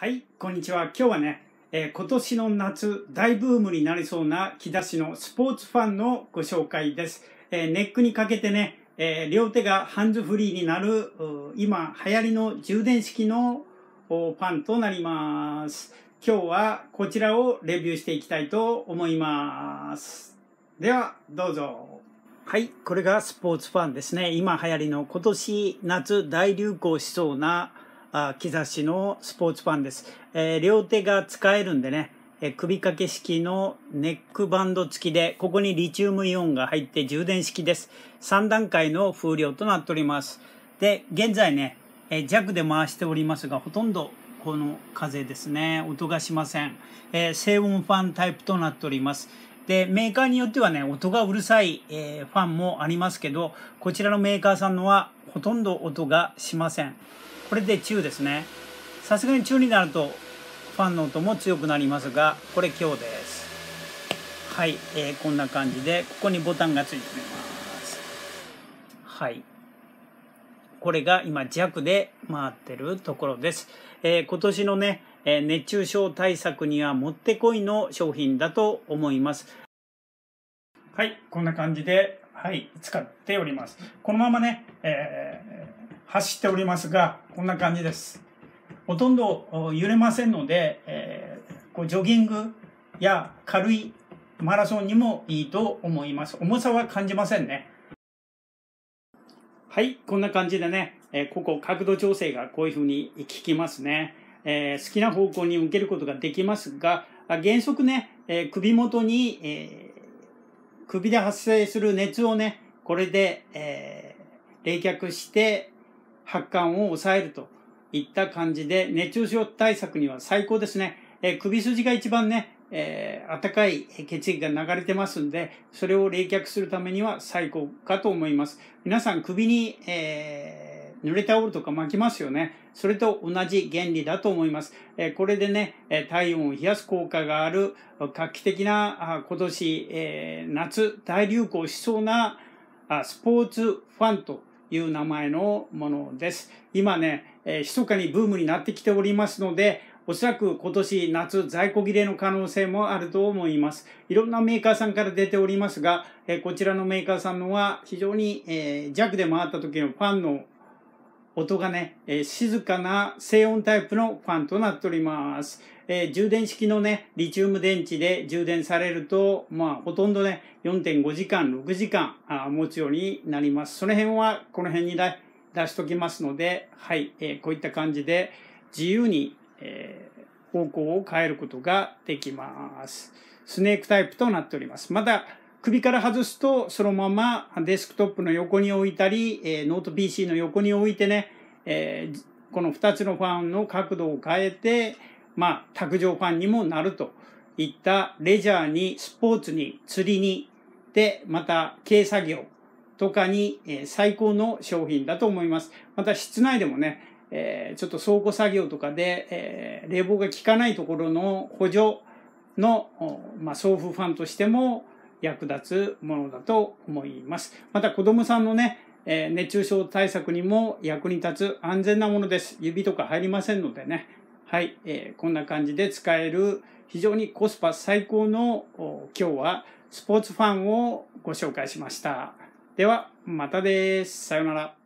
はい、こんにちは。今日はね、えー、今年の夏大ブームになりそうな木田市のスポーツファンのご紹介です。えー、ネックにかけてね、えー、両手がハンズフリーになる、今流行りの充電式のファンとなります。今日はこちらをレビューしていきたいと思います。では、どうぞ。はい、これがスポーツファンですね。今流行りの今年夏大流行しそうなあ兆しのスポーツファンです。えー、両手が使えるんでね、えー、首掛け式のネックバンド付きで、ここにリチウムイオンが入って充電式です。3段階の風量となっております。で、現在ね、えー、弱で回しておりますが、ほとんどこの風ですね、音がしません。えー、静音ファンタイプとなっております。で、メーカーによってはね、音がうるさい、えー、ファンもありますけど、こちらのメーカーさんのはほとんど音がしません。これで中ですねさすがに中になるとファンの音も強くなりますがこれ強ですはい、えー、こんな感じでここにボタンがついていますはいこれが今弱で回ってるところです、えー、今年のね、えー、熱中症対策にはもってこいの商品だと思いますはいこんな感じではい使っておりますこのままね、えー、走っておりますがこんな感じです。ほとんど揺れませんので、えー、こうジョギングや軽いマラソンにもいいと思います。重さは感じませんね。はい、こんな感じでね、えー、ここ角度調整がこういうふうに効きますね。えー、好きな方向に受けることができますが、原則ね、えー、首元に、え首で発生する熱をね、これで、え冷却して、発汗を抑えるといった感じで、熱中症対策には最高ですね。えー、首筋が一番ね、えー、暖かい血液が流れてますんで、それを冷却するためには最高かと思います。皆さん首に、えー、濡れたオルとか巻きますよね。それと同じ原理だと思います。えこれでね、体温を冷やす効果がある画期的な今年、え夏大流行しそうなスポーツファンという名前のものです。今ね、えー、密かにブームになってきておりますので、おそらく今年夏在庫切れの可能性もあると思います。いろんなメーカーさんから出ておりますが、えこちらのメーカーさんのは非常に、え弱で回った時のファンの音がね、えー、静かな静音タイプのファンとなっております。えー、充電式のね、リチウム電池で充電されると、まあ、ほとんどね、4.5時間、6時間あ持つようになります。その辺は、この辺に出しときますので、はい、えー、こういった感じで、自由に、えー、方向を変えることができます。スネークタイプとなっております。また、首から外すと、そのままデスクトップの横に置いたり、えノート PC の横に置いてね、えこの2つのファンの角度を変えて、まあ、卓上ファンにもなるといったレジャーに、スポーツに、釣りに、で、また、軽作業とかに、え最高の商品だと思います。また、室内でもね、えちょっと倉庫作業とかで、え冷房が効かないところの補助の、まあ、送風ファンとしても、役立つものだと思います。また子供さんのね、え熱中症対策にも役に立つ安全なものです。指とか入りませんのでね。はい、えー、こんな感じで使える非常にコスパ最高の今日はスポーツファンをご紹介しました。では、またです。さようなら。